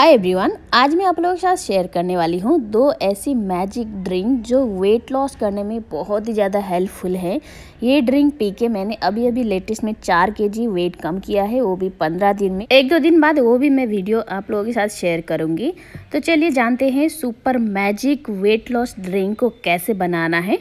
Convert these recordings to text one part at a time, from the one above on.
hi everyone आज मैं आप लोगों के साथ शेयर करने वाली हूँ दो ऐसी मैजिक ड्रिंक जो वेट लॉस करने में बहुत ही ज़्यादा हेल्पफुल है ये ड्रिंक पी के मैंने अभी अभी लेटेस्ट में चार के जी वेट कम किया है वो भी पंद्रह दिन में एक दो दिन बाद वो भी मैं वीडियो आप लोगों के साथ शेयर करूँगी तो चलिए जानते हैं super magic weight loss drink को कैसे बनाना है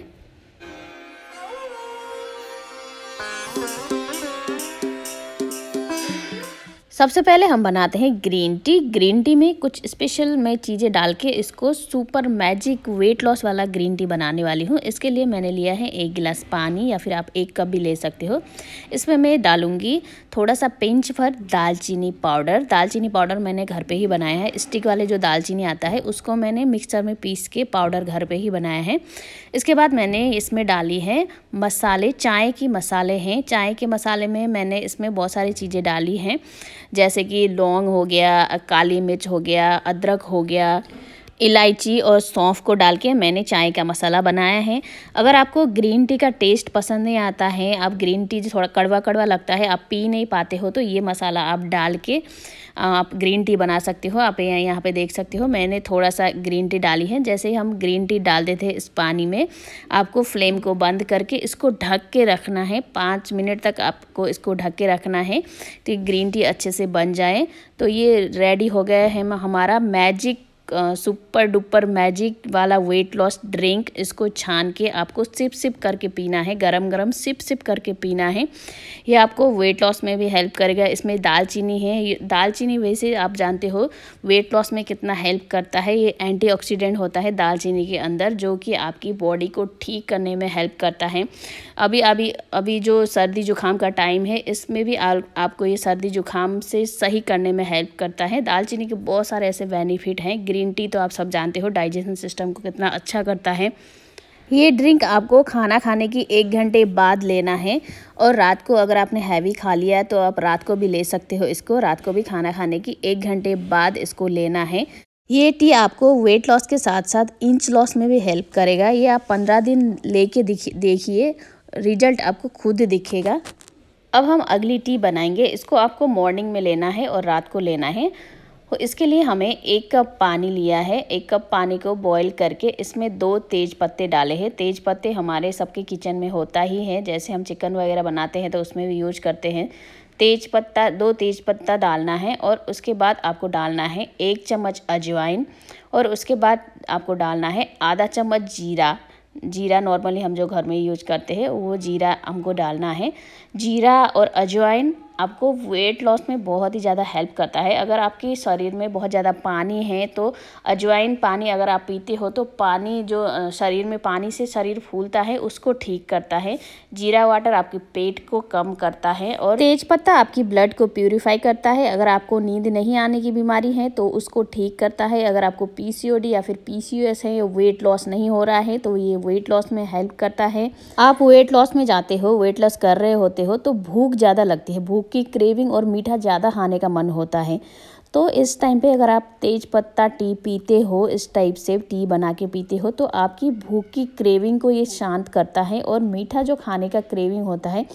सबसे पहले हम बनाते हैं ग्रीन टी ग्रीन टी में कुछ स्पेशल मैं चीज़ें डाल के इसको सुपर मैजिक वेट लॉस वाला ग्रीन टी बनाने वाली हूँ इसके लिए मैंने लिया है एक गिलास पानी या फिर आप एक कप भी ले सकते हो इसमें मैं डालूँगी थोड़ा सा पिंच भर दालचीनी पाउडर दालचीनी पाउडर मैंने घर पर ही बनाया है स्टिक वाले जो दालचीनी आता है उसको मैंने मिक्सर में पीस के पाउडर घर पर ही बनाया है इसके बाद मैंने इसमें डाली है मसाले चाय की मसाले हैं चाय के मसाले में मैंने इसमें बहुत सारी चीज़ें डाली हैं जैसे कि लौंग हो गया काली मिर्च हो गया अदरक हो गया इलायची और सौंफ को डाल के मैंने चाय का मसाला बनाया है अगर आपको ग्रीन टी का टेस्ट पसंद नहीं आता है आप ग्रीन टी जो थोड़ा कड़वा कड़वा लगता है आप पी नहीं पाते हो तो ये मसाला आप डाल के आप ग्रीन टी बना सकते हो आप यहाँ पे देख सकते हो मैंने थोड़ा सा ग्रीन टी डाली है जैसे ही हम ग्रीन टी डाल देते हैं इस पानी में आपको फ्लेम को बंद करके इसको ढक के रखना है पाँच मिनट तक आपको इसको ढक के रखना है कि ग्रीन टी अच्छे से बन जाए तो ये रेडी हो गया है हमारा मैजिक सुपर डुपर मैजिक वाला वेट लॉस ड्रिंक इसको छान के आपको सिप सिप करके पीना है गरम गरम सिप सिप करके पीना है ये आपको वेट लॉस में भी हेल्प करेगा इसमें दालचीनी है दालचीनी वैसे आप जानते हो वेट लॉस में कितना हेल्प करता है ये एंटीऑक्सीडेंट होता है दालचीनी के अंदर जो कि आपकी बॉडी को ठीक करने में हेल्प करता है अभी अभी अभी जो सर्दी जुकाम का टाइम है इसमें भी आ, आपको ये सर्दी जुकाम से सही करने में हेल्प करता है दालचीनी के बहुत सारे ऐसे बेनिफिट हैं ग्री ग्रीन टी तो आप सब जानते हो डाइजेशन सिस्टम को कितना अच्छा करता है ये ड्रिंक आपको खाना खाने की एक घंटे बाद लेना है और रात को अगर आपने हैवी खा लिया है तो आप रात को भी ले सकते हो इसको रात को भी खाना खाने की एक घंटे बाद इसको लेना है ये टी आपको वेट लॉस के साथ साथ इंच लॉस में भी हेल्प करेगा ये आप पंद्रह दिन लेके देखिए रिजल्ट आपको खुद दिखेगा अब हम अगली टी बनाएंगे इसको आपको मॉर्निंग में लेना है और रात को लेना है तो इसके लिए हमें एक कप पानी लिया है एक कप पानी को बॉईल करके इसमें दो तेज पत्ते डाले हैं तेज पत्ते हमारे सबके किचन में होता ही है जैसे हम चिकन वगैरह बनाते हैं तो उसमें भी यूज करते हैं तेज पत्ता दो तेज पत्ता डालना है और उसके बाद आपको डालना है एक चम्मच अजवाइन और उसके बाद आपको डालना है आधा चम्मच जीरा जीरा नॉर्मली हम जो घर में यूज करते हैं वो जीरा हमको डालना है जीरा और अजवाइन आपको वेट लॉस में बहुत ही ज़्यादा हेल्प करता है अगर आपके शरीर में बहुत ज़्यादा पानी है तो अजवाइन पानी अगर आप पीते हो तो पानी जो शरीर में पानी से शरीर फूलता है उसको ठीक करता है जीरा वाटर आपके पेट को कम करता है और तेज पत्ता आपकी ब्लड को प्योरीफाई करता है अगर आपको नींद नहीं आने की बीमारी है तो उसको ठीक करता है अगर आपको पी या फिर पी है वेट लॉस नहीं हो रहा है तो ये वेट लॉस में हेल्प करता है आप वेट लॉस में जाते हो वेट लॉस कर रहे होते हो तो भूख ज़्यादा लगती है भूख की क्रेविंग और मीठा ज़्यादा खाने का मन होता है तो इस टाइम पे अगर आप तेज पत्ता टी पीते हो इस टाइप से टी बना के पीते हो तो आपकी भूख की क्रेविंग को ये शांत करता है और मीठा जो खाने का क्रेविंग होता है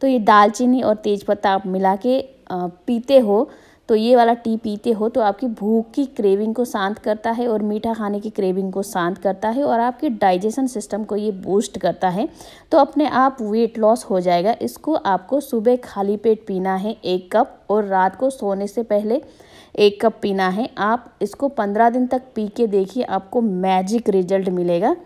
तो ये दालचीनी और तेज पत्ता आप मिला के पीते हो तो ये वाला टी पीते हो तो आपकी भूख की क्रेविंग को शांत करता है और मीठा खाने की क्रेविंग को शांत करता है और आपके डाइजेशन सिस्टम को ये बूस्ट करता है तो अपने आप वेट लॉस हो जाएगा इसको आपको सुबह खाली पेट पीना है एक कप और रात को सोने से पहले एक कप पीना है आप इसको पंद्रह दिन तक पी के देखिए आपको मैजिक रिजल्ट मिलेगा